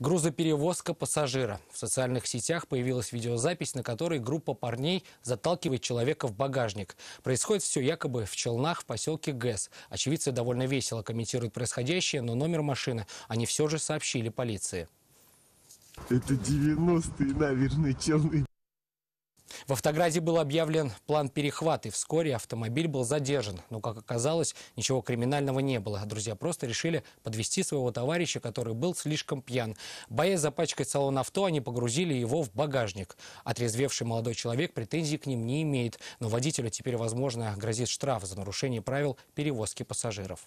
Грузоперевозка пассажира. В социальных сетях появилась видеозапись, на которой группа парней заталкивает человека в багажник. Происходит все якобы в Челнах в поселке ГЭС. Очевидцы довольно весело комментируют происходящее, но номер машины они все же сообщили полиции. Это 90-е, наверное, Челны. В Автограде был объявлен план перехвата, и вскоре автомобиль был задержан. Но, как оказалось, ничего криминального не было. Друзья просто решили подвести своего товарища, который был слишком пьян. Боясь запачкать салон авто, они погрузили его в багажник. Отрезвевший молодой человек претензий к ним не имеет, но водителю теперь, возможно, грозит штраф за нарушение правил перевозки пассажиров.